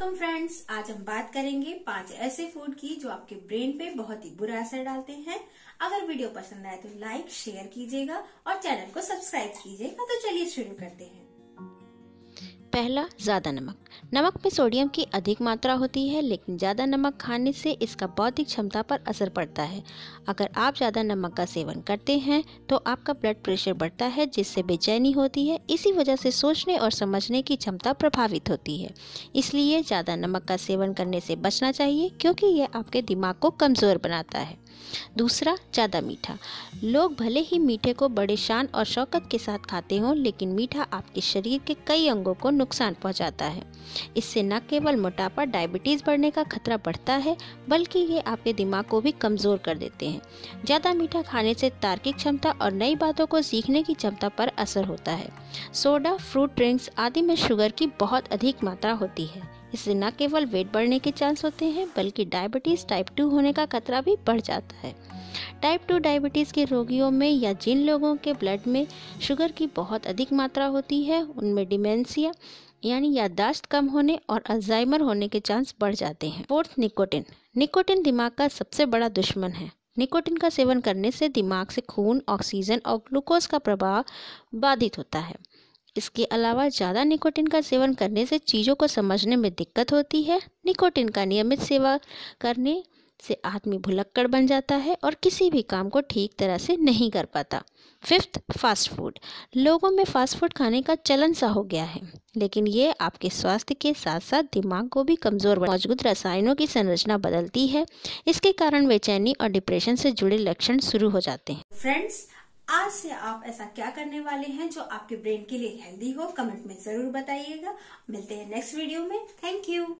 welcome friends आज हम बात करेंगे पांच ऐसे फूड की जो आपके ब्रेन पे बहुत ही बुरा असर डालते हैं अगर वीडियो पसंद आए तो लाइक शेयर कीजिएगा और चैनल को सब्सक्राइब कीजिएगा तो चलिए शुरू करते हैं पहला ज्यादा नमक नमक में सोडियम की अधिक मात्रा होती है लेकिन ज़्यादा नमक खाने से इसका बौद्धिक क्षमता पर असर पड़ता है अगर आप ज़्यादा नमक का सेवन करते हैं तो आपका ब्लड प्रेशर बढ़ता है जिससे बेचैनी होती है इसी वजह से सोचने और समझने की क्षमता प्रभावित होती है इसलिए ज़्यादा नमक का सेवन करने से बचना चाहिए क्योंकि यह आपके दिमाग को कमज़ोर बनाता है दूसरा ज़्यादा मीठा लोग भले ही मीठे को बड़े शान और शौकत के साथ खाते हों लेकिन मीठा आपके शरीर के कई अंगों को नुकसान पहुंचाता है इससे न केवल मोटापा डायबिटीज़ बढ़ने का खतरा बढ़ता है बल्कि ये आपके दिमाग को भी कमज़ोर कर देते हैं ज़्यादा मीठा खाने से तार्किक क्षमता और नई बातों को सीखने की क्षमता पर असर होता है सोडा फ्रूट ड्रिंक्स आदि में शुगर की बहुत अधिक मात्रा होती है इससे न केवल वेट बढ़ने के चांस होते हैं बल्कि डायबिटीज़ टाइप टू होने का खतरा भी बढ़ जाता है टाइप टू डायबिटीज़ के रोगियों में या जिन लोगों के ब्लड में शुगर की बहुत अधिक मात्रा होती है उनमें डिमेंसिया यानी याददाश्त कम होने और अल्जाइमर होने के चांस बढ़ जाते हैं फोर्थ निकोटिन निकोटिन दिमाग का सबसे बड़ा दुश्मन है निकोटिन का सेवन करने से दिमाग से खून ऑक्सीजन और ग्लूकोज का प्रभाव बाधित होता है इसके अलावा ज़्यादा निकोटिन का सेवन करने से चीज़ों को समझने में दिक्कत होती है निकोटिन का नियमित सेवा करने से आदमी भुलक्कड़ बन जाता है और किसी भी काम को ठीक तरह से नहीं कर पाता फिफ्थ फास्ट फूड लोगों में फास्ट फूड खाने का चलन सा हो गया है लेकिन ये आपके स्वास्थ्य के साथ साथ दिमाग को भी कमज़ोर मौजूद रसायनों की संरचना बदलती है इसके कारण बेचैनी और डिप्रेशन से जुड़े लक्षण शुरू हो जाते हैं फ्रेंड्स आज से आप ऐसा क्या करने वाले हैं जो आपके ब्रेन के लिए हेल्दी हो कमेंट में जरूर बताइएगा मिलते हैं नेक्स्ट वीडियो में थैंक यू